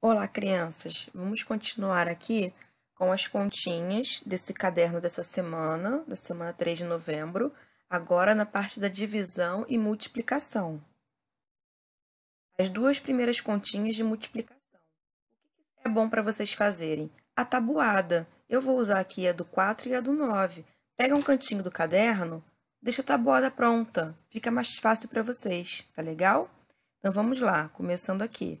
Olá, crianças! Vamos continuar aqui com as continhas desse caderno dessa semana, da semana 3 de novembro, agora na parte da divisão e multiplicação. As duas primeiras continhas de multiplicação. O que é bom para vocês fazerem? A tabuada. Eu vou usar aqui a do 4 e a do 9. Pega um cantinho do caderno, deixa a tabuada pronta. Fica mais fácil para vocês, tá legal? Então, vamos lá, começando aqui.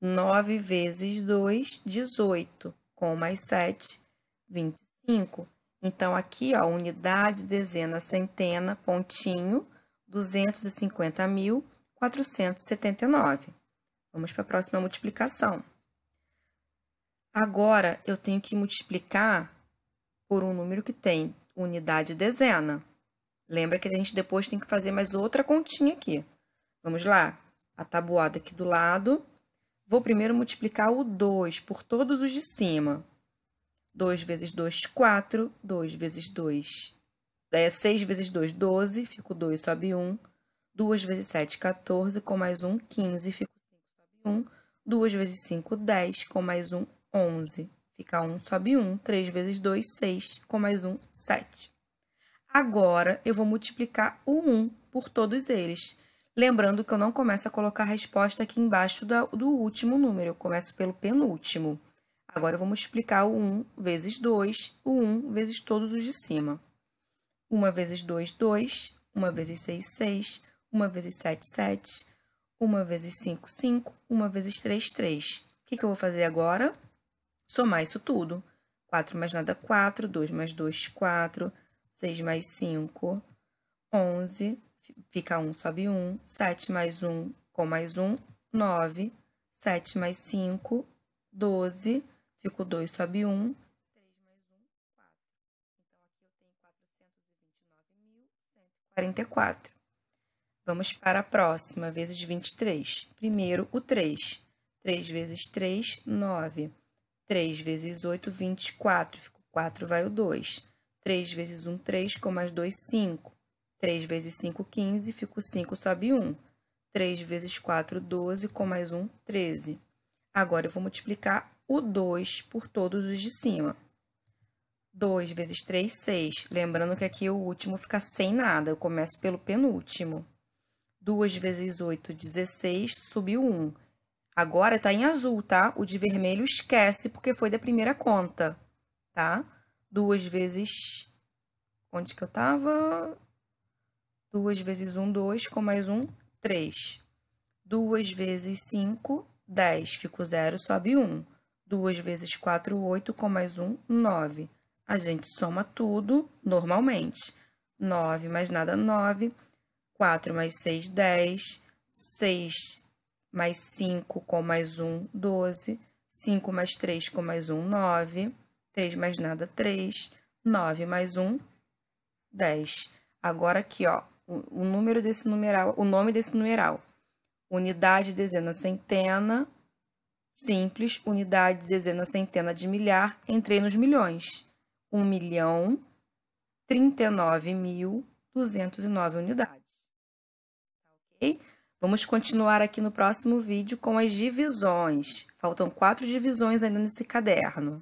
9 vezes 2, 18, com mais 7, 25. Então, aqui, ó, unidade, dezena, centena, pontinho, 250.479. Vamos para a próxima multiplicação. Agora, eu tenho que multiplicar por um número que tem unidade dezena. Lembra que a gente depois tem que fazer mais outra continha aqui. Vamos lá? A tabuada aqui do lado, Vou primeiro multiplicar o 2 por todos os de cima. 2 vezes 2, 4. 2 vezes 2, é, 6 vezes 2, 12. Fico 2, sobe 1. 2 vezes 7, 14. Com mais 1, 15. Fico 5, sobe 1. 2 vezes 5, 10. Com mais 1, 11. Fica 1, sobe 1. 3 vezes 2, 6. Com mais 1, 7. Agora, eu vou multiplicar o 1 por todos eles. Lembrando que eu não começo a colocar a resposta aqui embaixo do último número, eu começo pelo penúltimo. Agora vamos explicar o 1 vezes 2, o 1 vezes todos os de cima. 1 vezes 2, 2. 1 vezes 6, 6. 1 vezes 7, 7. 1 vezes 5, 5. 1 vezes 3, 3. O que, que eu vou fazer agora? Somar isso tudo. 4 mais nada, 4. 2 mais 2, 4. 6 mais 5, 11 fica 1, sobe 1. 7 mais 1 com mais 1, 9. 7 mais 5, 12. Fico 2, sobe 1. 44. Então, Vamos para a próxima, vezes 23. Primeiro, o 3. 3 vezes 3, 9. 3 vezes 8, 24. fico 4, vai o 2. 3 vezes 1, 3, com mais 2, 5. 3 vezes 5, 15, fica 5, sobe 1. 3 vezes 4, 12, com mais 1, 13. Agora, eu vou multiplicar o 2 por todos os de cima. 2 vezes 3, 6. Lembrando que aqui o último fica sem nada, eu começo pelo penúltimo. 2 vezes 8, 16, subiu 1. Agora está em azul, tá? O de vermelho esquece porque foi da primeira conta, tá? 2 vezes... Onde que eu estava? 2 vezes 1, 2, com mais 1, 3. 2 vezes 5, 10. Fica 0, sobe 1. 2 vezes 4, 8, com mais 1, 9. A gente soma tudo normalmente. 9 mais nada, 9. 4 mais 6, 10. 6 mais 5 com mais 1, 12. 5 mais 3 com mais 1, 9. 3 mais nada, 3. 9 mais 1, 10. Agora aqui, ó, o, número desse numeral, o nome desse numeral. Unidade, dezena, centena, simples, unidade, dezena, centena de milhar, entrei nos milhões. 1 milhão 39.209 unidades. Tá ok? Vamos continuar aqui no próximo vídeo com as divisões. Faltam quatro divisões ainda nesse caderno.